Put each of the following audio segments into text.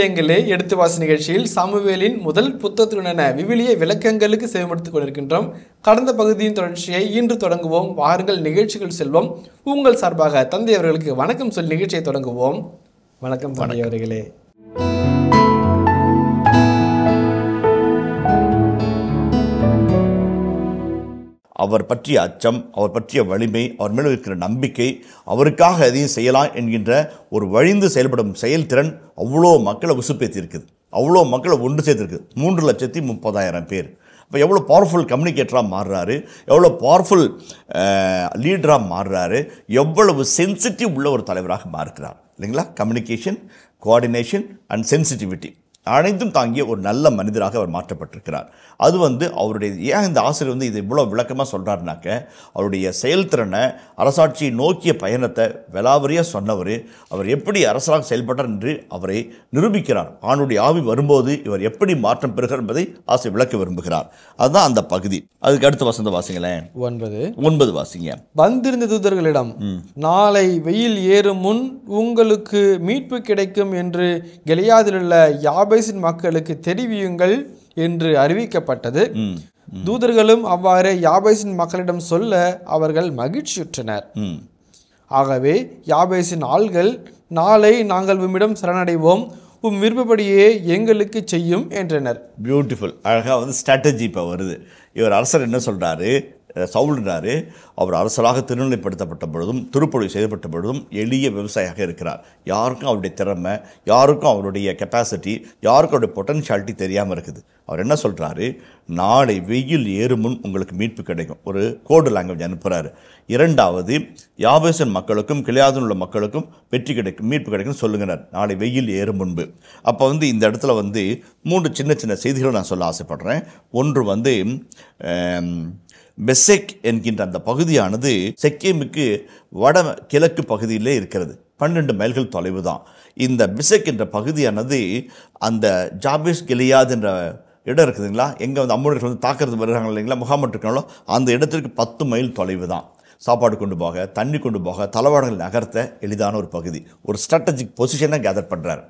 விவிலியங்களே எடுத்து வாசி நிகழ்ச்சியில் சாமுவேலின் முதல் புத்தத்துடனான விவிலிய விளக்கங்களுக்கு செயல்படுத்திக் கொண்டிருக்கின்றோம் கடந்த பகுதியின் தொடர்ச்சியை இன்று தொடங்குவோம் வாருங்கள் நிகழ்ச்சிகள் செல்வோம் உங்கள் சார்பாக தந்தை அவர்களுக்கு வணக்கம் சொல் நிகழ்ச்சியை தொடங்குவோம் வணக்கம் தந்தையவர்களே அவர் பற்றிய அச்சம் அவர் பற்றிய வலிமை அவர் மேலும் இருக்கிற நம்பிக்கை அவருக்காக எதையும் செய்யலாம் என்கின்ற ஒரு வழிந்து செயல்படும் செயல்திறன் அவ்வளோ மக்களை உசுப்பேற்றிருக்குது அவ்வளோ மக்களை ஒன்று சேர்த்துருக்கு மூன்று லட்சத்தி முப்பதாயிரம் பேர் இப்போ எவ்வளோ பவர்ஃபுல் கம்யூனிகேட்டராக மாறுறாரு எவ்வளோ பவர்ஃபுல் லீடராக மாறுறாரு எவ்வளவு சென்சிட்டிவ் உள்ள ஒரு தலைவராக மாறுக்கிறார் இல்லைங்களா கம்யூனிகேஷன் கோஆர்டினேஷன் அண்ட் சென்சிட்டிவிட்டி அனைத்தும் தாங்கிய ஒரு நல்ல மனிதராக அவர் மாற்றப்பட்டிருக்கிறார் அது வந்து அவருடைய ஏன் இந்த ஆசிரியர் வந்து இதை இவ்வளோ விளக்கமாக சொல்கிறாருனாக்க அவருடைய செயல்திறனை அரசாட்சியை நோக்கிய பயணத்தை விலாவரியாக சொன்னவர் அவர் எப்படி அரசராக செயல்பட்டார் என்று அவரை நிரூபிக்கிறார் ஆணுடைய ஆவி வரும்போது இவர் எப்படி மாற்றம் பெறுகிறார் என்பதை ஆசிரியர் விளக்க விரும்புகிறார் அதுதான் அந்த பகுதி அதுக்கு அடுத்த வசந்த வாசிங்களேன் ஒன்பது ஒன்பது வாசிங்க வந்திருந்த தூதர்களிடம் நாளை வெயில் ஏறும் முன் உங்களுக்கு மீட்பு கிடைக்கும் என்று கெலியாதிலுள்ள யாப் ஆபேசின் மக்களுக்கு தெரிவியுங்கள் என்று அறிவிக்கப்பட்டது தூதர்களும் அவ்வாறு யாபேசின் மக்களிடம் சொல்ல அவர்கள் மகிழ்ச்சியுற்றனர் ஆகவே யாபேசின் ஆள்கள் நாளை நாங்கள் உம்மிடம் சரணடைவோம் உம் விருப்பப்படியே எங்களுக்கு செய்யும் என்றனர் பியூட்டிஃபுல் அழகாக வந்து ஸ்ட்ராட்டஜி இப்போ வருது இவர் அரசர் என்ன சொல்கிறாரு சவுல்ன்றார் அவர் அரசராக திருநிலைப்படுத்தப்பட்ட பொழுதும் திருப்பொழி செய்யப்பட்ட பொழுதும் எளிய விவசாயியாக இருக்கிறார் யாருக்கும் அவருடைய திறமை யாருக்கும் அவருடைய கெப்பாசிட்டி யாருக்கும் அவருடைய பொட்டன்ஷியாலிட்டி தெரியாமல் இருக்குது அவர் என்ன சொல்கிறாரு நாளை வெயில் ஏறும் முன் உங்களுக்கு மீட்பு கிடைக்கும் ஒரு கோடு லாங்குவேஜ் அனுப்புகிறாரு இரண்டாவது யாபேசன் மக்களுக்கும் கிளியாதன் உள்ள மக்களுக்கும் வெற்றி கிடைக்கும் மீட்பு கிடைக்கும்னு சொல்லுங்கிறார் நாளை வெயில் ஏறும் முன்பு அப்போ வந்து இந்த இடத்துல வந்து மூன்று சின்ன சின்ன செய்திகளை நான் சொல்ல ஆசைப்படுறேன் ஒன்று வந்து பெசெக் என்கின்ற அந்த பகுதியானது செக்கேமுக்கு வட கிழக்கு பகுதியிலே இருக்கிறது பன்னெண்டு மைல்கள் தொலைவு தான் இந்த பிசெக் என்ற பகுதியானது அந்த ஜாபிஸ் கிளியாத் என்ற இடம் இருக்குதுங்களா எங்கே வந்து அம்முடைய வந்து தாக்கிறது வருகிறாங்க இல்லைங்களா முகாம் இருக்காங்களோ அந்த இடத்திற்கு பத்து மைல் தொலைவு தான் சாப்பாடு கொண்டு போக தண்ணி கொண்டு போக தளவாடங்கள் நகர்த்த எளிதான ஒரு பகுதி ஒரு ஸ்ட்ராட்டஜிக் பொசிஷனை கேதர் பண்ணுறாரு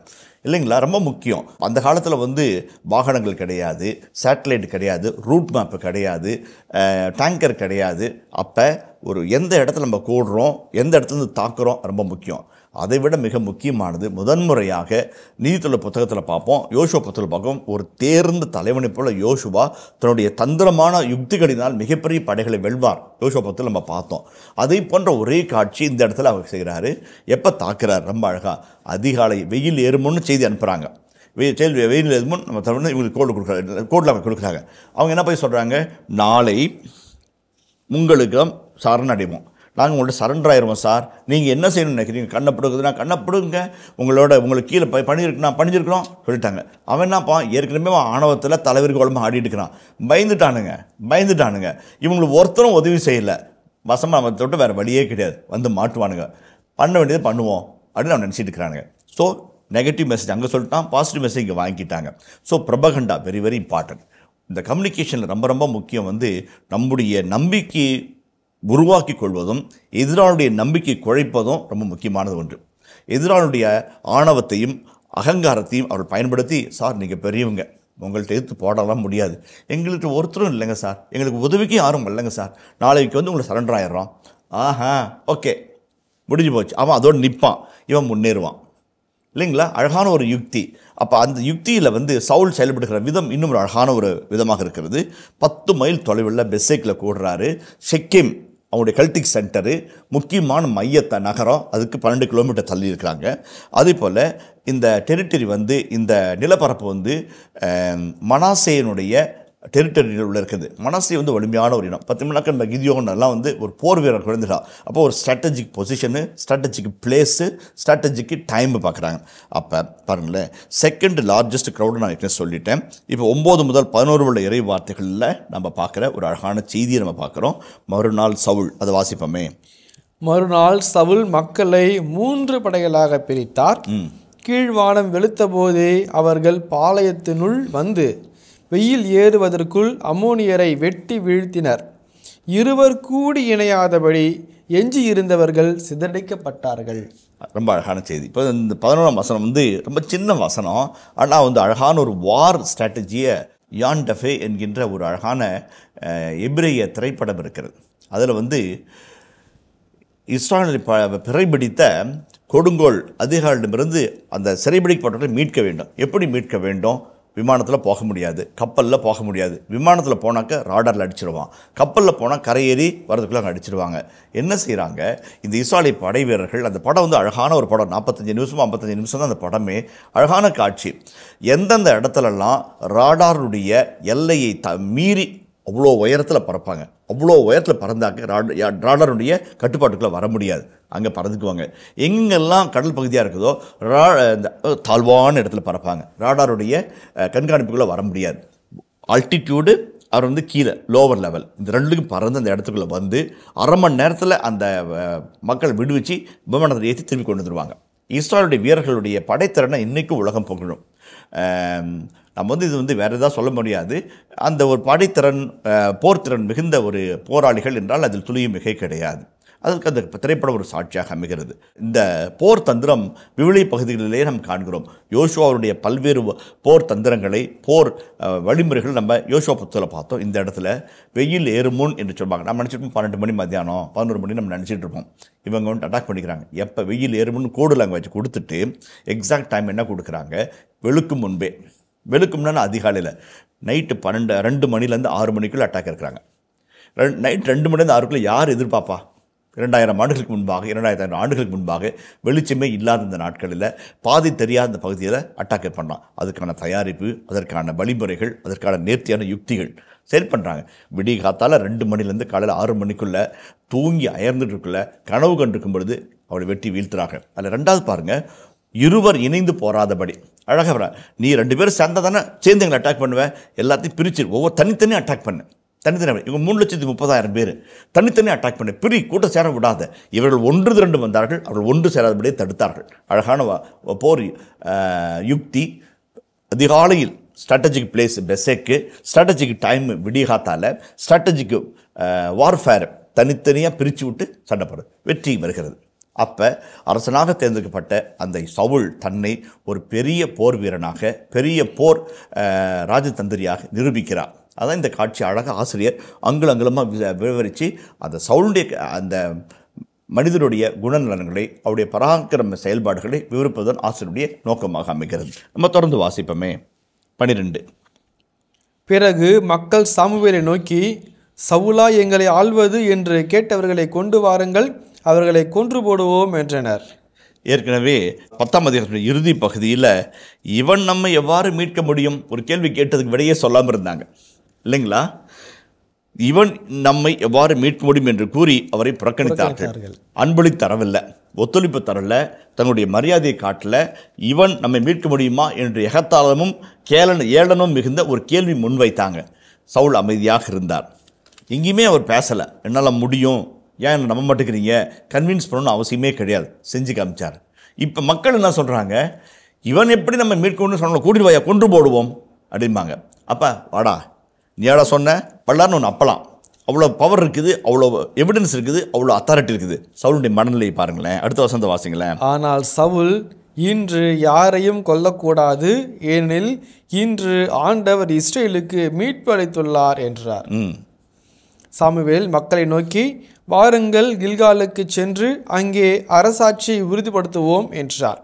இல்லைங்களா ரொம்ப முக்கியம் அந்த காலத்தில் வந்து வாகனங்கள் கிடையாது சேட்டலைட் கிடையாது ரூட் மேப்பு கிடையாது டேங்கர் கிடையாது அப்போ ஒரு எந்த இடத்துல நம்ம கூடுறோம் எந்த இடத்துலேருந்து தாக்குறோம் ரொம்ப முக்கியம் அதைவிட மிக முக்கியமானது முதன்முறையாக நீதித்துள்ள புத்தகத்தில் பார்ப்போம் யோசுவா புத்தகத்தில் பார்ப்போம் ஒரு தேர்ந்த தலைவனை போல யோசுவா தன்னுடைய தந்திரமான யுக்திகளினால் மிகப்பெரிய படைகளை வெல்வார் யோசுவா புத்தகத்தில் நம்ம பார்த்தோம் அதை போன்ற ஒரே காட்சி இந்த இடத்துல அவர் செய்கிறாரு எப்போ தாக்குறார் ரொம்ப அழகாக அதிகாலை வெயில் ஏறுமுன்னு செய்தி அனுப்புகிறாங்க வெயில் வெயில் ஏறுமோ நம்ம தமிழ் இவங்களுக்கு கோடு கொடுக்குறாங்க கோடில் அவங்க கொடுக்குறாங்க அவங்க என்ன போய் சொல்கிறாங்க நாளை உங்களுக்கு சரணடைவோம் நாங்கள் உங்கள்கிட்ட சரண்டர் ஆயிடுவோம் சார் நீங்கள் என்ன செய்யணும்னு நினைக்கிறீங்க கண்ணை பிடுங்க உங்களோட உங்களுக்கு கீழே ப பண்ணியிருக்குன்னா சொல்லிட்டாங்க அவன் என்னப்பா ஏற்கனவே ஆணவத்தில் தலைவருக்கு உடம்பு ஆடிட்டுக்கிறான் இருக்கிறான் பயந்துட்டானுங்க பயந்துட்டானுங்க இவங்களுக்கு ஒருத்தரும் உதவி செய்யலை வசமாக நம்ம தொட்டு வேறு வழியே கிடையாது வந்து மாட்டுவானுங்க பண்ண வேண்டியது பண்ணுவோம் அப்படின்னு அவன் நினச்சிட்டு இருக்கிறானுங்க ஸோ நெகட்டிவ் மெசேஜ் அங்கே சொல்லிட்டான் பாசிட்டிவ் மெசேஜ் இங்கே வாங்கிட்டாங்க so propaganda very very important இந்த கம்யூனிகேஷனில் ரொம்ப ரொம்ப முக்கியம் வந்து நம்முடைய நம்பிக்கை உருவாக்கி கொள்வதும் எதிராளுடைய நம்பிக்கை குழைப்பதும் ரொம்ப முக்கியமானது ஒன்று எதிராளுடைய ஆணவத்தையும் அகங்காரத்தையும் அவர்கள் பயன்படுத்தி சார் நீங்கள் பெரியவங்க உங்கள்கிட்ட எடுத்து போடலாம் முடியாது எங்கள்கிட்ட ஒருத்தரும் இல்லைங்க சார் எங்களுக்கு உதவிக்கு யாரும் இல்லைங்க சார் நாளைக்கு வந்து உங்களை சரண்டர் ஆயிடுறோம் ஆஹா ஓகே முடிஞ்சு போச்சு அவன் அதோடு நிற்பான் இவன் முன்னேறுவான் இல்லைங்களா அழகான ஒரு யுக்தி அப்போ அந்த யுக்தியில் வந்து சவுல் செயல்படுகிற விதம் இன்னும் ஒரு அழகான ஒரு விதமாக இருக்கிறது பத்து மைல் தொலைவில் பெஸ்ஸைக்கில் கூடுறாரு செக்கிம் அவங்களுடைய கல்டிக் சென்டரு முக்கியமான மையத்தை நகரம் அதுக்கு பன்னெண்டு கிலோமீட்டர் தள்ளி இருக்கிறாங்க அதே போல் இந்த டெரிட்டரி வந்து இந்த நிலப்பரப்பு வந்து மனாசேனுடைய டெரிட்டரியில் உள்ள இருக்குது மனசை வந்து வலிமையான ஒரு இனம் பார்த்தீங்கன்னாக்க நம்ம கிதியோகன்னெல்லாம் வந்து ஒரு போர் வீரர் குழந்தைடா அப்போ ஒரு strategic position strategic place strategic time பார்க்குறாங்க அப்போ பாருங்களேன் செகண்ட் லார்ஜஸ்ட் க்ரௌடு நான் ஏற்கனவே சொல்லிட்டேன் இப்போ ஒம்பது முதல் பதினோரு உள்ள இறை வார்த்தைகளில் நம்ம பார்க்குற ஒரு அழகான செய்தியை நம்ம பார்க்குறோம் மறுநாள் சவுள் அதை வாசிப்போமே மறுநாள் சவுள் மக்களை மூன்று படைகளாக பிரித்தார் கீழ்வானம் போதே அவர்கள் பாளையத்தினுள் வந்து வெயில் ஏறுவதற்குள் அம்மோனியரை வெட்டி வீழ்த்தினர் இருவர் கூடி இணையாதபடி எஞ்சி இருந்தவர்கள் சிதறடிக்கப்பட்டார்கள் ரொம்ப அழகான செய்தி இப்போ இந்த பதினோராம் வசனம் வந்து ரொம்ப சின்ன வசனம் ஆனால் வந்து அழகான ஒரு வார் ஸ்ட்ராட்டஜியை யான் டஃபே என்கின்ற ஒரு அழகான எபிரேய திரைப்படம் இருக்கிறது அதில் வந்து இஸ்ரான் ப பிறைபிடித்த கொடுங்கோல் அதிகாரிடமிருந்து அந்த சிறைபிடிக்கப்பட்டவர்களை மீட்க வேண்டும் எப்படி மீட்க வேண்டும் விமானத்தில் போக முடியாது கப்பலில் போக முடியாது விமானத்தில் போனாக்க ராடரில் அடிச்சிருவான் கப்பலில் போனால் கரையேறி வரதுக்குள்ளே அங்கே அடிச்சிருவாங்க என்ன செய்கிறாங்க இந்த இஸ்ராயலி படை வீரர்கள் அந்த படம் வந்து அழகான ஒரு படம் நாற்பத்தஞ்சு நிமிஷமும் ஐம்பத்தஞ்சு நிமிஷம் தான் அந்த படமே அழகான காட்சி எந்தெந்த இடத்துலலாம் ராடாருடைய எல்லையை த மீறி அவ்வளோ உயரத்தில் பறப்பாங்க அவ்வளோ உயரத்தில் பறந்தாக்க ராடருடைய கட்டுப்பாட்டுக்குள்ளே வர முடியாது அங்கே பறந்துக்குவாங்க எங்கெல்லாம் கடல் பகுதியாக இருக்குதோ ரா இந்த தாழ்வான இடத்துல பறப்பாங்க ராடாருடைய கண்காணிப்புக்குள்ளே வர முடியாது ஆல்டிடியூடு அவர் வந்து கீழே லோவர் லெவல் இந்த ரெண்டுக்கும் பறந்து அந்த இடத்துக்குள்ளே வந்து அரை மணி நேரத்தில் அந்த மக்கள் விடுவிச்சு விமானத்தை ஏற்றி திரும்பி கொண்டு வந்துடுவாங்க இஸ்ராயலுடைய வீரர்களுடைய படைத்திறனை இன்றைக்கும் உலகம் புகழும் நம்ம வந்து இது வந்து வேறு எதாவது சொல்ல முடியாது அந்த ஒரு படைத்திறன் போர்த்திறன் மிகுந்த ஒரு போராளிகள் என்றால் அதில் துளியும் மிகை கிடையாது அதற்கு அந்த திரைப்படம் ஒரு சாட்சியாக அமைகிறது இந்த போர் தந்திரம் விவிலி பகுதிகளிலே நாம் காண்கிறோம் யோசுவாவுடைய பல்வேறு போர் தந்திரங்களை போர் வழிமுறைகள் நம்ம யோசுவா புத்தகத்தில் பார்த்தோம் இந்த இடத்துல வெயில் ஏறுமுன் என்று சொல்லுவாங்க நம்ம நினச்சிருப்போம் பன்னெண்டு மணி மத்தியானம் பதினோரு மணி நம்ம நினச்சிட்டு இருப்போம் இவங்க வந்து அட்டாக் பண்ணிக்கிறாங்க எப்போ வெயில் ஏறுமுன்னு கோடு லாங்குவேஜ் கொடுத்துட்டு எக்ஸாக்ட் டைம் என்ன கொடுக்குறாங்க வெளுக்கும் முன்பே வெளுக்கும்னா அதிகாலையில் நைட்டு பன்னெண்டு ரெண்டு மணிலேருந்து ஆறு மணிக்குள்ளே அட்டாக் இருக்கிறாங்க ரெண்டு நைட் ரெண்டு மணிலேருந்து ஆறுக்குள்ளே யார் எதிர்பார்ப்பா இரண்டாயிரம் ஆண்டுகளுக்கு முன்பாக இரண்டாயிரத்தாயிரம் ஆண்டுகளுக்கு முன்பாக வெளிச்சமே இல்லாத இந்த நாட்களில் பாதி தெரியாத இந்த பகுதியில் அட்டாக் பண்ணலாம் அதுக்கான தயாரிப்பு அதற்கான வழிமுறைகள் அதற்கான நேர்த்தியான யுக்திகள் சரி பண்ணுறாங்க விடிய காத்தால் ரெண்டு மணிலேருந்து காலையில் ஆறு மணிக்குள்ளே தூங்கி அயர்ந்துட்டுருக்குள்ள கனவு கண்டிருக்கும் பொழுது அவளை வெட்டி வீழ்த்துறாங்க அதில் ரெண்டாவது பாருங்கள் இருவர் இணைந்து போராதபடி அழகாக நீ ரெண்டு பேரும் சேர்ந்தா தானே சேர்ந்து எங்களை அட்டாக் பண்ணுவேன் எல்லாத்தையும் பிரிச்சு ஒவ்வொரு தனித்தனியாக அட்டாக் பண்ணு தனித்தனி இவங்க மூணு லட்சத்தி முப்பதாயிரம் பேர் தனித்தனியாக அட்டாக் பண்ணு பிரி கூட்டம் சேர விடாத இவர்கள் ஒன்று திரண்டு வந்தார்கள் அவர்கள் ஒன்று சேராதபடியே தடுத்தார்கள் அழகான போர் யுக்தி அதிகாலையில் ஸ்ட்ராட்டஜிக் பிளேஸ் பெசேக்கு ஸ்ட்ராட்டஜிக் டைம் விடிகாத்தால் ஸ்ட்ராட்டஜிக்கு வார்ஃபேர் தனித்தனியாக பிரித்து விட்டு சண்டைப்படுது வெற்றி வருகிறது அப்போ அரசனாக தேர்ந்தெடுக்கப்பட்ட அந்த சவுல் தன்னை ஒரு பெரிய போர் வீரனாக பெரிய போர் ராஜதந்திரியாக நிரூபிக்கிறார் அதான் இந்த காட்சி அழகாக ஆசிரியர் அங்குல அங்குலமாக விவரித்து அந்த சவுளுடைய அந்த மனிதனுடைய குணநலன்களை அவருடைய பராக்கிரம செயல்பாடுகளை விவரிப்பதன் ஆசிரியருடைய நோக்கமாக அமைகிறது நம்ம தொடர்ந்து வாசிப்போமே பனிரெண்டு பிறகு மக்கள் சாமுவேலை நோக்கி சவுலா எங்களை ஆள்வது என்று கேட்டவர்களை கொண்டு வாருங்கள் அவர்களை கொன்று போடுவோம் என்றனர் ஏற்கனவே பத்தாம் அதிகாரத்துடைய இறுதி பகுதியில் இவன் நம்மை எவ்வாறு மீட்க முடியும் ஒரு கேள்வி கேட்டதுக்கு விடையே சொல்லாமல் இருந்தாங்க இல்லைங்களா இவன் நம்மை எவ்வாறு மீட்க முடியும் என்று கூறி அவரை புறக்கணித்தார்கள் அன்பளி தரவில்லை ஒத்துழைப்பு தரல தன்னுடைய மரியாதையை காட்டல இவன் நம்மை மீட்க முடியுமா என்று எகத்தாளமும் கேளன் ஏளனும் மிகுந்த ஒரு கேள்வி முன்வைத்தாங்க சவுல் அமைதியாக இருந்தார் எங்கேயுமே அவர் பேசலை என்னால் முடியும் ஏன் என்ன நம்ப மாட்டேங்கிறீங்க கன்வின்ஸ் பண்ணணும்னு அவசியமே கிடையாது செஞ்சு காமிச்சார் இப்போ மக்கள் என்ன சொல்கிறாங்க இவன் எப்படி நம்ம மீட்கணும்னு சொன்ன கூட்டி வாயை கொன்று போடுவோம் அப்படிம்பாங்க அப்பா வாடா நீ ஏடா சொன்ன பல்லார்னு ஒன்று அப்பலாம் அவ்வளோ பவர் இருக்குது அவ்வளோ எவிடன்ஸ் இருக்குது அவ்வளோ அத்தாரிட்டி இருக்குது சவுளுடைய மனநிலையை பாருங்களேன் அடுத்த வசந்த வாசிங்களேன் ஆனால் சவுல் இன்று யாரையும் கொல்லக்கூடாது ஏனெனில் இன்று ஆண்டவர் இஸ்ரேலுக்கு மீட்பு அளித்துள்ளார் என்றார் சாமுவேல் மக்களை நோக்கி வாருங்கள் கில்காலுக்கு சென்று அங்கே அரசாட்சியை உறுதிப்படுத்துவோம் என்றார்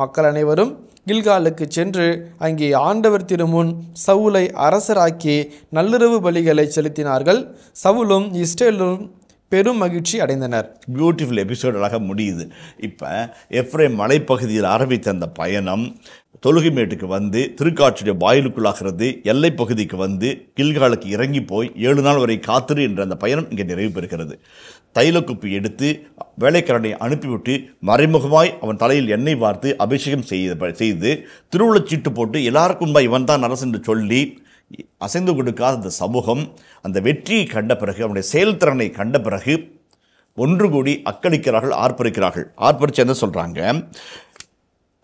மக்கள் அனைவரும் கில்காலுக்கு சென்று அங்கே ஆண்டவர் திருமுன் சவுலை அரசராக்கி நள்ளிரவு பலிகளை செலுத்தினார்கள் சவுலும் இஸ்ரேலும் பெரும் மகிழ்ச்சி அடைந்தனர் பியூட்டிஃபுல் அழகாக முடியுது இப்போ எஃப்ரே மலைப்பகுதியில் ஆரம்பித்த அந்த பயணம் தொழுகை மேட்டுக்கு வந்து திருக்காட்சியுடைய வாயிலுக்குள்ளாகிறது எல்லை பகுதிக்கு வந்து கில்காலுக்கு இறங்கி போய் ஏழு நாள் வரை காத்திரு என்ற அந்த பயணம் இங்கே நிறைவு பெறுகிறது தைலக்குப்பி எடுத்து வேலைக்காரனை அனுப்பிவிட்டு மறைமுகமாய் அவன் தலையில் எண்ணெய் பார்த்து அபிஷேகம் செய்து திருவுள்ள சீட்டு போட்டு எல்லாருக்கும் இவன் தான் அரசு என்று சொல்லி அசைந்து கொடுக்காத அந்த சமூகம் அந்த வெற்றியை கண்ட பிறகு அவனுடைய செயல்திறனை கண்ட பிறகு ஒன்று கூடி அக்களிக்கிறார்கள் ஆர்ப்பரிக்கிறார்கள் ஆர்ப்பரித்து என்ன சொல்கிறாங்க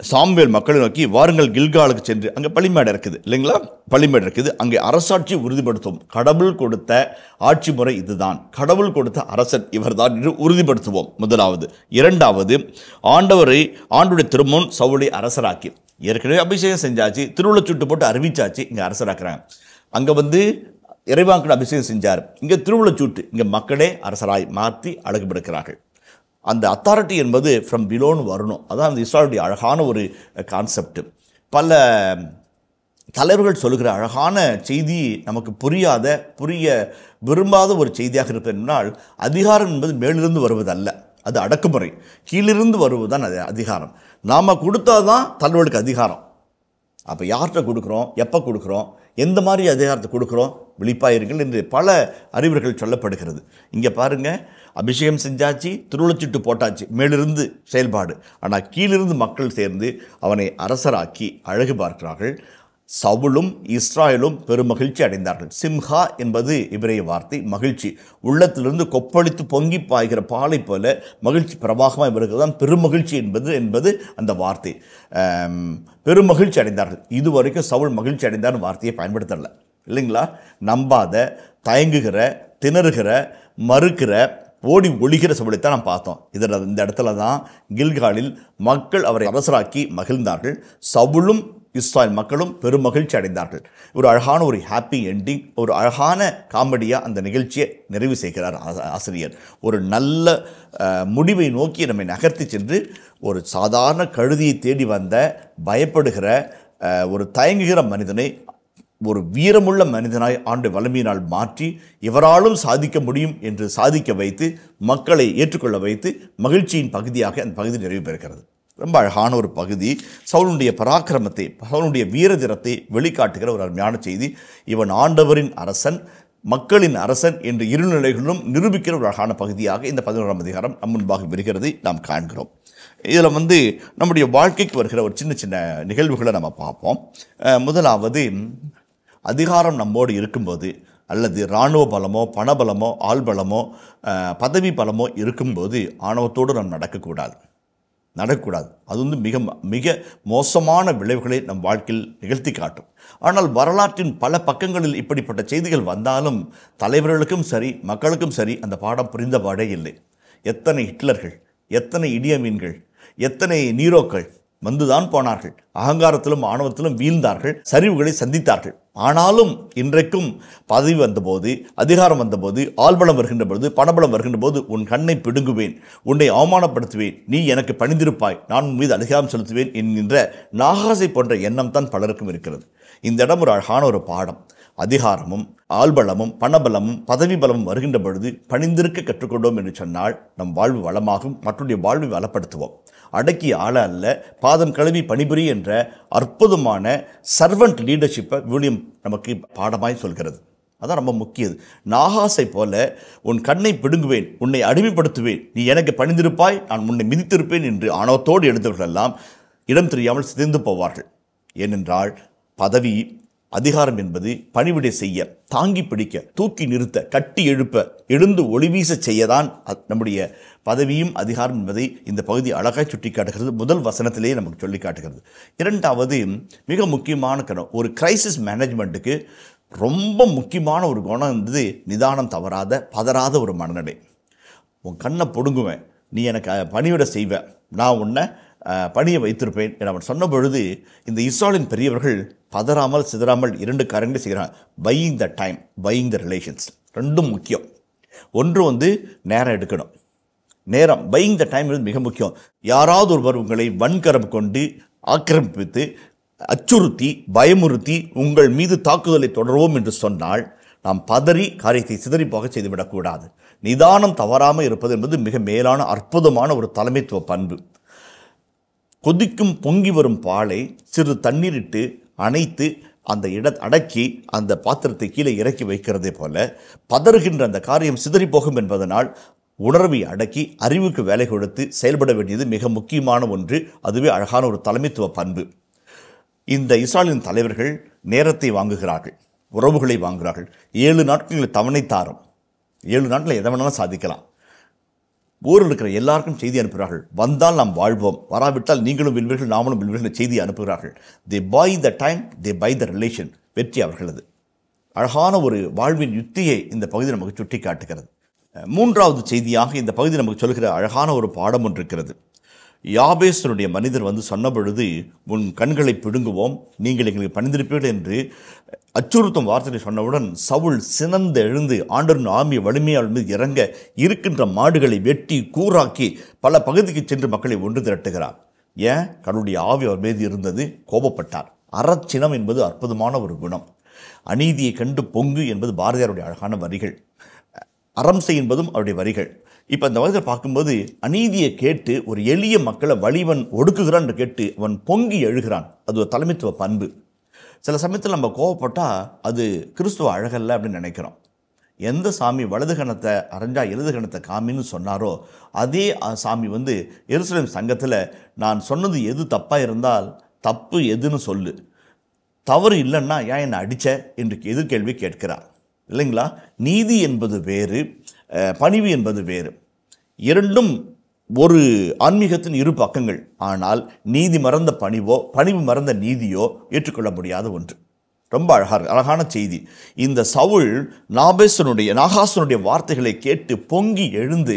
சாம்வேல் மக்களை நோக்கி வாருங்கள் கில்காலுக்கு சென்று அங்கே பள்ளிமேடை இருக்குது இல்லைங்களா பள்ளிமேடை இருக்குது அங்கே அரசாட்சி உறுதிப்படுத்தும் கடவுள் கொடுத்த ஆட்சி முறை இதுதான் கடவுள் கொடுத்த அரசன் இவர்தான் என்று உறுதிப்படுத்துவோம் முதலாவது இரண்டாவது ஆண்டவரை ஆண்டுடைய திருமுன் சவுளை அரசராக்கி ஏற்கனவே அபிஷேகம் செஞ்சாச்சு திருவிழா சுட்டு போட்டு அறிவிச்சாச்சு இங்கே அரசராக்குறாங்க அங்கே வந்து இறைவாங்கட அபிஷேகம் செஞ்சார் இங்கே திருவிழா சூட்டு இங்கே மக்களே அரசராய் மாற்றி அழகுபடுக்கிறார்கள் அந்த அத்தாரிட்டி என்பது ஃப்ரம் பிலோன்னு வரணும் அதான் அந்த இஸ்லாமுடைய அழகான ஒரு கான்செப்ட் பல தலைவர்கள் சொல்லுகிற அழகான செய்தி நமக்கு புரியாத புரிய விரும்பாத ஒரு செய்தியாக இருப்பதனால் அதிகாரம் என்பது மேலிருந்து வருவதல்ல அது அடக்குமுறை கீழிருந்து வருவது தான் அது அதிகாரம் நாம் கொடுத்தா தான் தலைவர்களுக்கு அதிகாரம் அப்போ யார்கிட்ட கொடுக்குறோம் எப்போ கொடுக்குறோம் எந்த மாதிரி அதிகாரத்தை கொடுக்குறோம் விழிப்பாயிருங்கள் என்று பல அறிவர்கள் சொல்லப்படுகிறது இங்கே பாருங்கள் அபிஷேகம் செஞ்சாச்சு திருவள்ளச்சிட்டு போட்டாச்சு மேலிருந்து செயல்பாடு ஆனால் கீழிருந்து மக்கள் சேர்ந்து அவனை அரசராக்கி அழகு பார்க்கிறார்கள் சவுளும் இஸ்ராயலும் பெருமகிழ்ச்சி அடைந்தார்கள் சிம்ஹா என்பது இவரைய வார்த்தை மகிழ்ச்சி உள்ளத்திலிருந்து கொப்பளித்து பொங்கி பாய்கிற பாலை போல மகிழ்ச்சி பிரவாகமாக இவருக்கு தான் பெருமகிழ்ச்சி என்பது என்பது அந்த வார்த்தை பெருமகிழ்ச்சி அடைந்தார்கள் இதுவரைக்கும் சவுள் மகிழ்ச்சி அடைந்தார் வார்த்தையை பயன்படுத்தலை இல்லைங்களா நம்பாத தயங்குகிற திணறுகிற மறுக்கிற ஓடி ஒழிகிற சபலத்தை தான் நாம் பார்த்தோம் இதில் இந்த இடத்துல தான் கில்காலில் மக்கள் அவரை அரசராக்கி மகிழ்ந்தார்கள் சவுளும் இஸ்ராயல் மக்களும் பெரும் மகிழ்ச்சி அடைந்தார்கள் ஒரு அழகான ஒரு ஹாப்பி என்டிங் ஒரு அழகான காமெடியாக அந்த நிகழ்ச்சியை நிறைவு செய்கிறார் ஆசிரியர் ஒரு நல்ல முடிவை நோக்கி நம்மை நகர்த்தி சென்று ஒரு சாதாரண கழுதியை தேடி வந்த பயப்படுகிற ஒரு தயங்குகிற மனிதனை ஒரு வீரமுள்ள மனிதனாய் ஆண்டு வலிமையினால் மாற்றி இவராலும் சாதிக்க முடியும் என்று சாதிக்க வைத்து மக்களை ஏற்றுக்கொள்ள வைத்து மகிழ்ச்சியின் பகுதியாக அந்த பகுதி நிறைவு பெறுகிறது ரொம்ப அழகான ஒரு பகுதி சவுனுடைய பராக்கிரமத்தை வீர வீரதிரத்தை வெளிக்காட்டுகிற ஒரு அருமையான செய்தி இவன் ஆண்டவரின் அரசன் மக்களின் அரசன் என்று இரு நிலைகளிலும் நிரூபிக்கிற ஒரு அழகான பகுதியாக இந்த பதினோராம் அதிகாரம் நம் முன்பாக வருகிறதை நாம் காண்கிறோம் இதில் வந்து நம்முடைய வாழ்க்கைக்கு வருகிற ஒரு சின்ன சின்ன நிகழ்வுகளை நம்ம பார்ப்போம் முதலாவது அதிகாரம் நம்மோடு இருக்கும்போது அல்லது இராணுவ பலமோ பணபலமோ ஆள் பலமோ பதவி பலமோ இருக்கும்போது ஆணவத்தோடு நாம் நடக்கக்கூடாது நடக்கக்கூடாது அது வந்து மிக மிக மோசமான விளைவுகளை நம் வாழ்க்கையில் நிகழ்த்தி காட்டும் ஆனால் வரலாற்றின் பல பக்கங்களில் இப்படிப்பட்ட செய்திகள் வந்தாலும் தலைவர்களுக்கும் சரி மக்களுக்கும் சரி அந்த பாடம் புரிந்த பாடே இல்லை எத்தனை ஹிட்லர்கள் எத்தனை இடியமீன்கள் எத்தனை நீரோக்கள் வந்துதான் போனார்கள் அகங்காரத்திலும் ஆணவத்திலும் வீழ்ந்தார்கள் சரிவுகளை சந்தித்தார்கள் ஆனாலும் இன்றைக்கும் பதவி வந்தபோது அதிகாரம் வந்தபோது ஆள்பலம் வருகின்ற போது பணபலம் வருகின்ற போது உன் கண்ணை பிடுங்குவேன் உன்னை அவமானப்படுத்துவேன் நீ எனக்கு பணிந்திருப்பாய் நான் உன் மீது அதிகாரம் செலுத்துவேன் என்கின்ற நாகாசை போன்ற எண்ணம் தான் பலருக்கும் இருக்கிறது இந்த இடம் ஒரு அழகான ஒரு பாடம் அதிகாரமும் ஆள்பலமும் பணபலமும் பதவி பலமும் வருகின்ற பொழுது பணிந்திருக்க கற்றுக்கொண்டோம் என்று சொன்னால் நம் வாழ்வு வளமாகும் மற்றுடைய வாழ்வை வளப்படுத்துவோம் அடக்கிய ஆள அல்ல பாதம் கழுவி பணிபுரி என்ற அற்புதமான சர்வன்ட் லீடர்ஷிப்பை வில்லியம் நமக்கு பாடமாய் சொல்கிறது அதான் ரொம்ப முக்கியது நாகாசை போல உன் கண்ணை பிடுங்குவேன் உன்னை அடிமைப்படுத்துவேன் நீ எனக்கு பணிந்திருப்பாய் நான் உன்னை மிதித்திருப்பேன் என்று ஆணவத்தோடு எழுந்தவர்களெல்லாம் இடம் தெரியாமல் சிதைந்து போவார்கள் ஏனென்றால் பதவி அதிகாரம் என்பது பணிவிடை செய்ய தாங்கி பிடிக்க தூக்கி நிறுத்த கட்டி எழுப்ப எழுந்து ஒளிவீச செய்யதான் நம்முடைய பதவியும் அதிகாரம் என்பதை இந்த பகுதி அழகாக சுட்டி காட்டுகிறது முதல் வசனத்திலேயே நமக்கு சொல்லி காட்டுகிறது இரண்டாவது மிக முக்கியமான கணம் ஒரு கிரைசிஸ் மேனேஜ்மெண்ட்டுக்கு ரொம்ப முக்கியமான ஒரு குணம் இருந்தது நிதானம் தவறாத பதறாத ஒரு மனநடை உன் கண்ணை பொடுங்குவேன் நீ எனக்கு பணிவிட செய்வேன் நான் உன்னை பணியை வைத்திருப்பேன் என அவன் சொன்ன பொழுது இந்த இஸ்ராலின் பெரியவர்கள் பதறாமல் சிதறாமல் இரண்டு காரியங்களும் செய்கிறாங்க buying the time buying the relations ரெண்டும் முக்கியம் ஒன்று வந்து நேரம் எடுக்கணும் நேரம் பையிங் த டைம் மிக முக்கியம் யாராவது ஒருவர் உங்களை வன்கரம் கொண்டு ஆக்கிரமிப்பித்து அச்சுறுத்தி பயமுறுத்தி உங்கள் மீது தாக்குதலை தொடர்வோம் என்று சொன்னால் நாம் பதறி காரியத்தை சிதறிப்பாக செய்துவிடக்கூடாது நிதானம் தவறாமல் இருப்பது என்பது மிக மேலான அற்புதமான ஒரு தலைமைத்துவ பண்பு கொதிக்கும் பொங்கி வரும் பாலை சிறு தண்ணீரிட்டு அணைத்து அந்த இட அடக்கி அந்த பாத்திரத்தை கீழே இறக்கி வைக்கிறதே போல பதறுகின்ற அந்த காரியம் சிதறி போகும் என்பதனால் உணர்வை அடக்கி அறிவுக்கு வேலை கொடுத்து செயல்பட வேண்டியது மிக முக்கியமான ஒன்று அதுவே அழகான ஒரு தலைமைத்துவ பண்பு இந்த இஸ்ராலின் தலைவர்கள் நேரத்தை வாங்குகிறார்கள் உறவுகளை வாங்குகிறார்கள் ஏழு நாட்களில் தாரம் ஏழு நாட்கள் எதை வேணாலும் சாதிக்கலாம் ஊரில் இருக்கிற எல்லாருக்கும் செய்தி அனுப்புகிறார்கள் வந்தால் நாம் வாழ்வோம் வராவிட்டால் நீங்களும் வில்வீர்கள் நாமளும் வில்வீர்கள் செய்தி அனுப்புகிறார்கள் they buy the time they buy the relation வெற்றி அவர்களது அழகான ஒரு வாழ்வின் யுக்தியை இந்த பகுதி நமக்கு சுட்டி காட்டுகிறது மூன்றாவது செய்தியாக இந்த பகுதி நமக்கு சொல்கிற அழகான ஒரு பாடம் ஒன்று இருக்கிறது யாபேசனுடைய மனிதர் வந்து சொன்னபொழுது உன் கண்களை பிடுங்குவோம் நீங்கள் எங்களுக்கு பணிந்திருப்பீர்கள் என்று அச்சுறுத்தும் வார்த்தையை சொன்னவுடன் சவுள் சினந்து எழுந்து ஆண்டரின் ஆமிய வலிமையால் மீது இறங்க இருக்கின்ற மாடுகளை வெட்டி கூறாக்கி பல பகுதிக்கு சென்று மக்களை ஒன்று திரட்டுகிறார் ஏன் கடவுளுடைய ஆவி அவர் மீது இருந்தது கோபப்பட்டார் அறச்சினம் என்பது அற்புதமான ஒரு குணம் அநீதியை கண்டு பொங்கு என்பது பாரதியாருடைய அழகான வரிகள் அறம் என்பதும் அவருடைய வரிகள் இப்போ அந்த வகையில் பார்க்கும்போது அநீதியை கேட்டு ஒரு எளிய மக்களை வழிவன் ஒடுக்குகிறான் கேட்டு அவன் பொங்கி எழுகிறான் அது ஒரு தலைமைத்துவ பண்பு சில சமயத்தில் நம்ம கோவப்பட்டால் அது கிறிஸ்துவ அழகல்ல அப்படின்னு நினைக்கிறோம் எந்த சாமி வலது கணத்தை அரைஞ்சா இடது கணத்தை காமின்னு சொன்னாரோ அதே சாமி வந்து எருசலேம் சங்கத்தில் நான் சொன்னது எது தப்பாக இருந்தால் தப்பு எதுன்னு சொல்லு தவறு இல்லைன்னா ஏன் என்னை அடித்த என்று எதிர்கேள்வி கேட்கிறார் இல்லைங்களா நீதி என்பது வேறு பணிவு என்பது வேறு இரண்டும் ஒரு ஆன்மீகத்தின் இரு பக்கங்கள் ஆனால் நீதி மறந்த பணிவோ பணிவு மறந்த நீதியோ ஏற்றுக்கொள்ள முடியாத ஒன்று ரொம்ப அழகா அழகான செய்தி இந்த சவுள் நாபேசனுடைய நாகாசனுடைய வார்த்தைகளை கேட்டு பொங்கி எழுந்து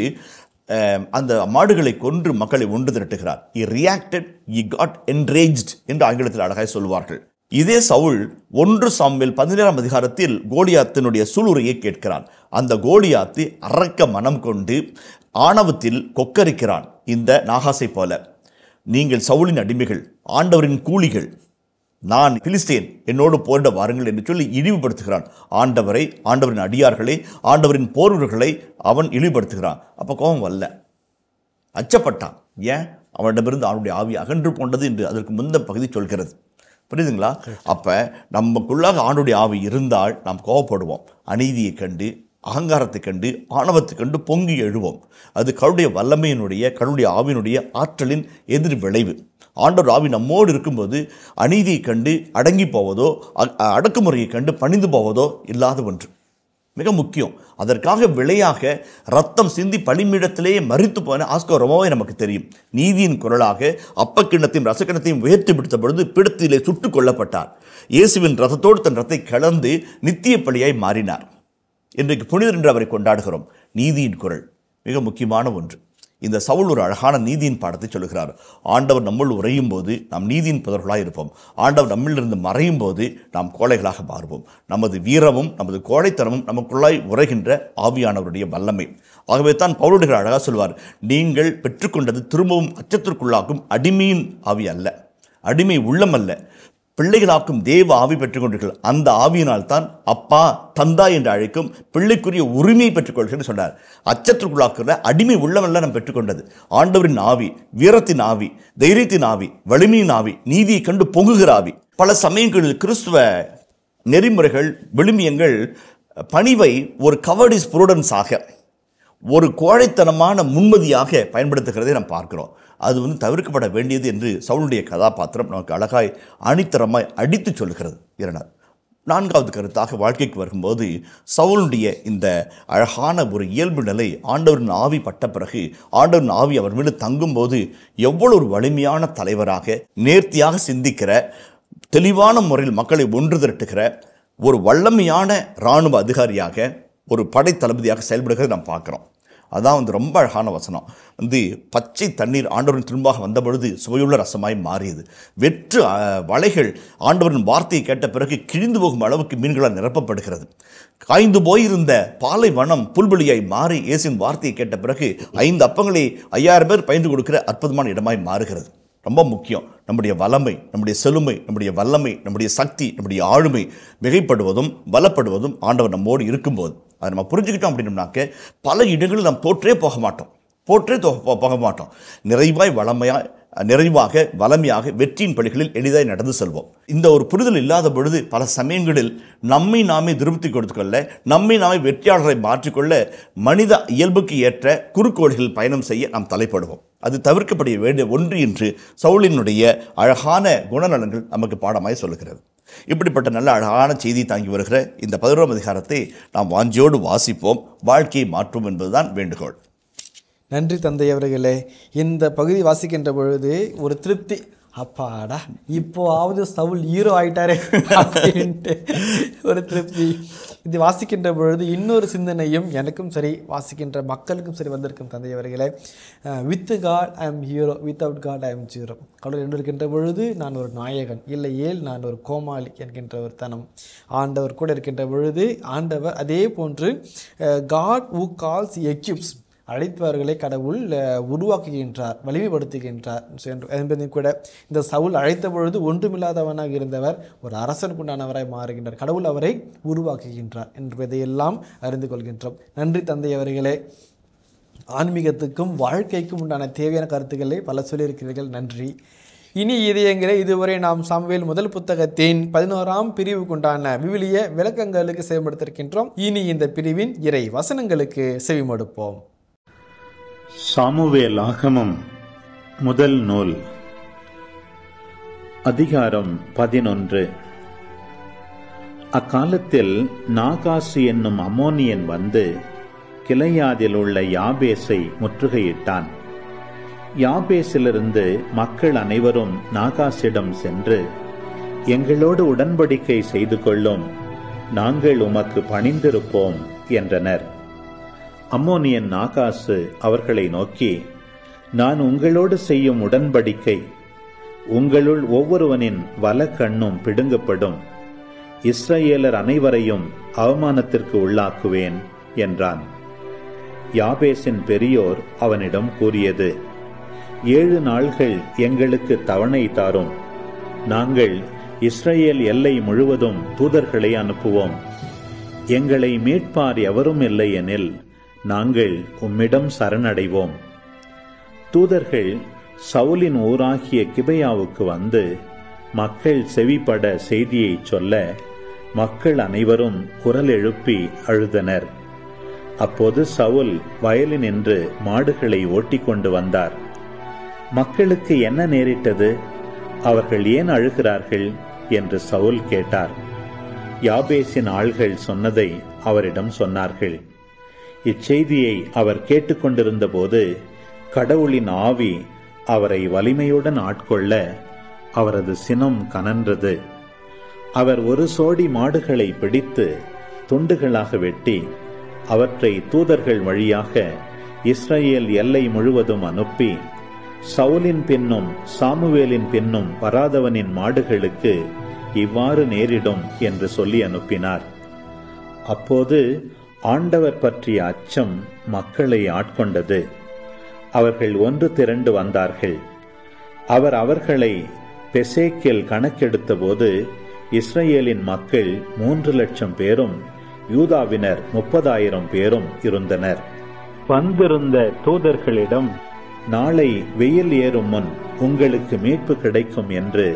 அந்த மாடுகளை கொன்று மக்களை ஒன்று திரட்டுகிறார் he reacted he got enraged என்று ஆங்கிலத்தில் அழகாய் சொல்வார்கள் இதே சவுல் ஒன்று சாம்பில் பதினேழாம் அதிகாரத்தில் கோலியாத்தினுடைய சூளுரையை கேட்கிறான் அந்த கோலியாத்து அறக்க மனம் கொண்டு ஆணவத்தில் கொக்கரிக்கிறான் இந்த நாகாசை போல நீங்கள் சவுளின் அடிமைகள் ஆண்டவரின் கூலிகள் நான் பிலிஸ்தேன் என்னோடு போரிட வாருங்கள் என்று சொல்லி இழிவுபடுத்துகிறான் ஆண்டவரை ஆண்டவரின் அடியார்களை ஆண்டவரின் போர்வர்களை அவன் இழிவுபடுத்துகிறான் அப்போ கோபம் வரல அச்சப்பட்டான் ஏன் அவனிடமிருந்து அவனுடைய ஆவி அகன்று போன்றது என்று அதற்கு முந்த பகுதி சொல்கிறது புரியுதுங்களா அப்போ நமக்குள்ளாக ஆண்டுடைய ஆவி இருந்தால் நாம் கோவப்படுவோம் அநீதியை கண்டு அகங்காரத்தை கண்டு ஆணவத்தை கண்டு பொங்கி எழுவோம் அது கருடைய வல்லமையினுடைய கருடைய ஆவினுடைய ஆற்றலின் எதிர் விளைவு ஆண்டவர் ஆவி நம்மோடு இருக்கும்போது அநீதியை கண்டு அடங்கி போவதோ அடக்குமுறையை கண்டு பணிந்து போவதோ இல்லாத ஒன்று மிக முக்கியம் அதற்காக விளையாக ரத்தம் சிந்தி பழிமிடத்திலேயே மறித்து போன ஆஸ்கோ ரொம்பவே நமக்கு தெரியும் நீதியின் குரலாக அப்ப கிண்ணத்தையும் ரசக்கிணத்தையும் உயர்த்தி பிடித்த பொழுது பிடத்திலே சுட்டு கொல்லப்பட்டார் இயேசுவின் ரத்தத்தோடு தன் ரத்தை கலந்து நித்திய பலியாய் மாறினார் இன்றைக்கு புனிதர் என்று அவரை கொண்டாடுகிறோம் நீதியின் குரல் மிக முக்கியமான ஒன்று இந்த சவுல் ஒரு அழகான நீதியின் பாடத்தை சொல்லுகிறார் ஆண்டவர் நம்முள் உறையும் போது நாம் நீதியின் புதர்களாக இருப்போம் ஆண்டவர் நம்மிலிருந்து மறையும் போது நாம் கோழைகளாக மாறுவோம் நமது வீரமும் நமது கோழைத்தனமும் நமக்குள்ளாய் உரைகின்ற ஆவியானவருடைய வல்லமை ஆகவே தான் பவுலுடைய அழகாக சொல்வார் நீங்கள் பெற்றுக்கொண்டது திரும்பவும் அச்சத்திற்குள்ளாக்கும் அடிமையின் ஆவி அல்ல அடிமை உள்ளம் அல்ல பிள்ளைகளாக்கும் தேவ ஆவி பெற்றுக்கொண்டீர்கள் அந்த ஆவியினால் தான் அப்பா தந்தா என்று அழைக்கும் பிள்ளைக்குரிய உரிமையை பெற்றுக்கொள்கிறேன் சொன்னார் அச்சத்திற்குள்ளாக்குற அடிமை உள்ளவல்ல நாம் பெற்றுக்கொண்டது ஆண்டவரின் ஆவி வீரத்தின் ஆவி தைரியத்தின் ஆவி வலிமையின் ஆவி நீதியை கண்டு பொங்குகிற ஆவி பல சமயங்களில் கிறிஸ்துவ நெறிமுறைகள் விழுமியங்கள் பணிவை ஒரு கவர்டிஸ் புருடன்ஸாக ஒரு கோழைத்தனமான முன்மதியாக பயன்படுத்துகிறதை நாம் பார்க்கிறோம் அது வந்து தவிர்க்கப்பட வேண்டியது என்று சவுனுடைய கதாபாத்திரம் நமக்கு அழகாய் அணித்தரமாய் அடித்து சொல்கிறது இரண்டார் நான்காவது கருத்தாக வாழ்க்கைக்கு வரும்போது சவுலுடைய இந்த அழகான ஒரு இயல்பு நிலை ஆண்டவரின் ஆவி பட்ட பிறகு ஆண்டவரின் ஆவி அவர் மீது தங்கும்போது எவ்வளோ ஒரு வலிமையான தலைவராக நேர்த்தியாக சிந்திக்கிற தெளிவான முறையில் மக்களை ஒன்று திரட்டுகிற ஒரு வல்லமையான இராணுவ அதிகாரியாக ஒரு படை தளபதியாக செயல்படுகிறது நாம் பார்க்குறோம் அதான் வந்து ரொம்ப அழகான வசனம் வந்து பச்சை தண்ணீர் ஆண்டவரின் திரும்பாக வந்த பொழுது சுவையுள்ள ரசமாய் மாறியது வெற்று வலைகள் ஆண்டவரின் வார்த்தையை கேட்ட பிறகு கிழிந்து போகும் அளவுக்கு மீன்களால் நிரப்பப்படுகிறது காய்ந்து போயிருந்த பாலை வனம் புல்வெளியாய் மாறி இயேசின் வார்த்தையை கேட்ட பிறகு ஐந்து அப்பங்களை ஐயாயிரம் பேர் பயந்து கொடுக்கிற அற்புதமான இடமாய் மாறுகிறது ரொம்ப முக்கியம் நம்முடைய வளமை நம்முடைய செழுமை நம்முடைய வல்லமை நம்முடைய சக்தி நம்முடைய ஆளுமை மிகைப்படுவதும் பலப்படுவதும் ஆண்டவர் நம்மோடு இருக்கும்போது அதை நம்ம புரிஞ்சுக்கிட்டோம் அப்படின்னோம்னாக்க பல இடங்களில் நாம் தோற்றே போக மாட்டோம் போற்றே போக மாட்டோம் நிறைவாய் வளமையாக நிறைவாக வளமையாக வெற்றியின் பணிகளில் எளிதாக நடந்து செல்வோம் இந்த ஒரு புரிதல் இல்லாத பொழுது பல சமயங்களில் நம்மை நாமே திருப்தி கொடுத்துக்கொள்ள நம்மை நாமே வெற்றியாளரை மாற்றிக்கொள்ள மனித இயல்புக்கு ஏற்ற குறுக்கோள்கள் பயணம் செய்ய நாம் தலைப்படுவோம் அது தவிர்க்கப்பட வேண்டிய ஒன்று என்று சவுளினுடைய அழகான குணநலன்கள் நமக்கு பாடமாய் சொல்லுகிறது இப்படிப்பட்ட நல்ல அழகான செய்தி தாங்கி வருகிற இந்த பதினோராம் அதிகாரத்தை நாம் வாஞ்சியோடு வாசிப்போம் வாழ்க்கையை மாற்றும் என்பதுதான் வேண்டுகோள் நன்றி தந்தை அவர்களே இந்த பகுதி வாசிக்கின்ற பொழுது ஒரு திருப்தி அப்பாடா இப்போவாவது சவுல் ஹீரோ ஆயிட்டாரே அப்படின்ட்டு ஒரு திருப்தி இது வாசிக்கின்ற பொழுது இன்னொரு சிந்தனையும் எனக்கும் சரி வாசிக்கின்ற மக்களுக்கும் சரி வந்திருக்கும் தந்தையவர்களே with God I am hero without God I am zero கடவுள் என்று இருக்கின்ற பொழுது நான் ஒரு நாயகன் இல்லை ஏல் நான் ஒரு கோமாளி என்கின்ற ஒரு தனம் ஆண்டவர் கூட இருக்கின்ற பொழுது ஆண்டவர் அதே போன்று காட் ஊ கால்ஸ் எக்யூப்ஸ் அழைத்தவர்களை கடவுள் உருவாக்குகின்றார் வலிமைப்படுத்துகின்றார் என்பதையும் கூட இந்த சவுல் அழைத்த பொழுது ஒன்றுமில்லாதவனாக இருந்தவர் ஒரு அரசனுக்குண்டானவராய் மாறுகின்றார் கடவுள் அவரை உருவாக்குகின்றார் என்பதையெல்லாம் அறிந்து கொள்கின்றோம் நன்றி தந்தை அவர்களே ஆன்மீகத்துக்கும் வாழ்க்கைக்கும் உண்டான தேவையான கருத்துக்களை பல சொல்லியிருக்கிறீர்கள் நன்றி இனி இதயங்களே இதுவரை நாம் சாமுவேல் முதல் புத்தகத்தின் பதினோராம் பிரிவுக்குண்டான விவிலிய விளக்கங்களுக்கு செயல்படுத்திருக்கின்றோம் இனி இந்த பிரிவின் இறை வசனங்களுக்கு செவிமடுப்போம் லாகமம் முதல் நூல் அதிகாரம் பதினொன்று அக்காலத்தில் நாகாசு என்னும் அமோனியன் வந்து கிளையாதில் உள்ள யாபேஸை முற்றுகையிட்டான் யாபேஸிலிருந்து மக்கள் அனைவரும் நாகாசிடம் சென்று எங்களோடு உடன்படிக்கை செய்து கொள்ளும் நாங்கள் உமக்கு பணிந்திருப்போம் என்றனர் அம்மோனியன் நாகாசு அவர்களை நோக்கி நான் உங்களோடு செய்யும் உடன்படிக்கை உங்களுள் ஒவ்வொருவனின் வல கண்ணும் பிடுங்கப்படும் இஸ்ரேலர் அனைவரையும் அவமானத்திற்கு உள்ளாக்குவேன் என்றான் யாபேசின் பெரியோர் அவனிடம் கூறியது ஏழு நாள்கள் எங்களுக்கு தவணை தாரும் நாங்கள் இஸ்ரேல் எல்லை முழுவதும் தூதர்களை அனுப்புவோம் எங்களை மீட்பார் எவரும் இல்லை எனில் நாங்கள் உம்மிடம் சரணடைவோம் தூதர்கள் சவுலின் ஊராகிய கிபையாவுக்கு வந்து மக்கள் செவிப்பட செய்தியை சொல்ல மக்கள் அனைவரும் குரல் எழுப்பி அழுதனர் அப்போது சவுல் வயலில் நின்று மாடுகளை ஓட்டிக்கொண்டு வந்தார் மக்களுக்கு என்ன நேரிட்டது அவர்கள் ஏன் அழுகிறார்கள் என்று சவுல் கேட்டார் யாபேசின் ஆள்கள் சொன்னதை அவரிடம் சொன்னார்கள் இச்செய்தியை அவர் கேட்டுக்கொண்டிருந்த போது கடவுளின் ஆவி அவரை வலிமையுடன் ஆட்கொள்ள அவரது சினம் கனன்றது அவர் ஒரு சோடி மாடுகளை பிடித்து துண்டுகளாக வெட்டி அவற்றை தூதர்கள் வழியாக இஸ்ரேல் எல்லை முழுவதும் அனுப்பி சவுலின் பின்னும் சாமுவேலின் பின்னும் வராதவனின் மாடுகளுக்கு இவ்வாறு நேரிடும் என்று சொல்லி அனுப்பினார் அப்போது ஆண்டவர் பற்றிய அச்சம் மக்களை ஆட்கொண்டது அவர்கள் ஒன்று திரண்டு வந்தார்கள் அவர் அவர்களை கணக்கெடுத்த கணக்கெடுத்தபோது இஸ்ரேலின் மக்கள் மூன்று லட்சம் பேரும் யூதாவினர் முப்பதாயிரம் பேரும் இருந்தனர் வந்திருந்த தூதர்களிடம் நாளை வெயில் ஏறும் முன் உங்களுக்கு மீட்பு கிடைக்கும் என்று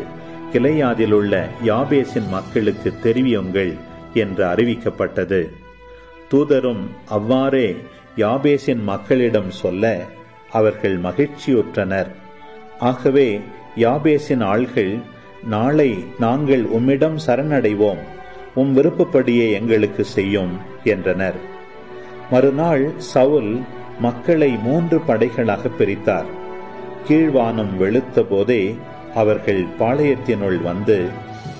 கிளையாதிலுள்ள யாபேசின் மக்களுக்கு தெரிவியுங்கள் என்று அறிவிக்கப்பட்டது தூதரும் அவ்வாறே யாபேசின் மக்களிடம் சொல்ல அவர்கள் மகிழ்ச்சியுற்றனர் ஆகவே யாபேசின் ஆள்கள் நாளை நாங்கள் உம்மிடம் சரணடைவோம் உம் விருப்பப்படியே எங்களுக்கு செய்யும் என்றனர் மறுநாள் சவுல் மக்களை மூன்று படைகளாக பிரித்தார் கீழ்வானம் வெளுத்த போதே அவர்கள் பாளையத்தினுள் வந்து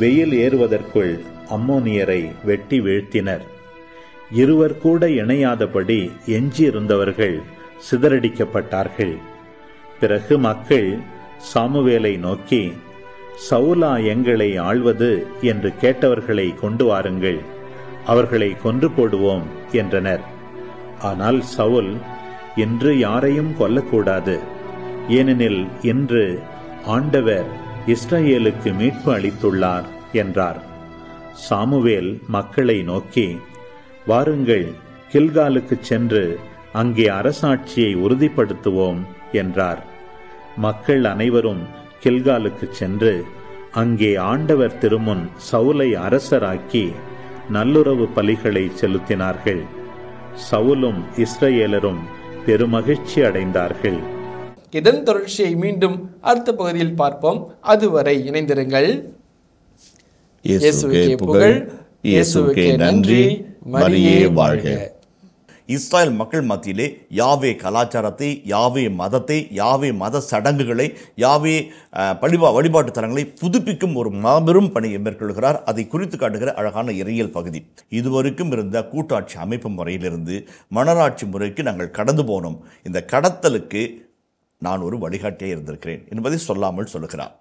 வெயில் ஏறுவதற்குள் அம்மோனியரை வெட்டி வீழ்த்தினர் இருவர் கூட இணையாதபடி எஞ்சியிருந்தவர்கள் சிதறடிக்கப்பட்டார்கள் பிறகு மக்கள் சாமுவேலை நோக்கி சவுலா எங்களை ஆள்வது என்று கேட்டவர்களை கொண்டு வாருங்கள் அவர்களை கொன்று போடுவோம் என்றனர் ஆனால் சவுல் இன்று யாரையும் கொல்லக்கூடாது ஏனெனில் இன்று ஆண்டவர் இஸ்ரேலுக்கு மீட்பு அளித்துள்ளார் என்றார் சாமுவேல் மக்களை நோக்கி வாருங்கள் கில்காலுக்கு சென்று அங்கே அரசாட்சியை உறுதிப்படுத்துவோம் என்றார் மக்கள் அனைவரும் கில்காலுக்கு சென்று அங்கே ஆண்டவர் திருமுன் சவுலை அரசராக்கி நல்லுறவு பலிகளை செலுத்தினார்கள் சவுலும் இஸ்ரேலரும் பெருமகிழ்ச்சி அடைந்தார்கள் இதன் தொடர்ச்சியை மீண்டும் அடுத்த பகுதியில் பார்ப்போம் அதுவரை இணைந்திருங்கள் புகழ் இயேசுக்கே நன்றி மரியே வாழ்க இஸ்ராயல் மக்கள் மத்தியிலே யாவே கலாச்சாரத்தை யாவே மதத்தை யாவே மத சடங்குகளை யாவே வழிபா வழிபாட்டு தலங்களை புதுப்பிக்கும் ஒரு மாபெரும் பணியை மேற்கொள்கிறார் அதை குறித்து காட்டுகிற அழகான இறையியல் பகுதி இதுவரைக்கும் இருந்த கூட்டாட்சி அமைப்பு முறையிலிருந்து மனராட்சி முறைக்கு நாங்கள் கடந்து போனோம் இந்த கடத்தலுக்கு நான் ஒரு வழிகாட்டியாக இருந்திருக்கிறேன் என்பதை சொல்லாமல் சொல்லுகிறார்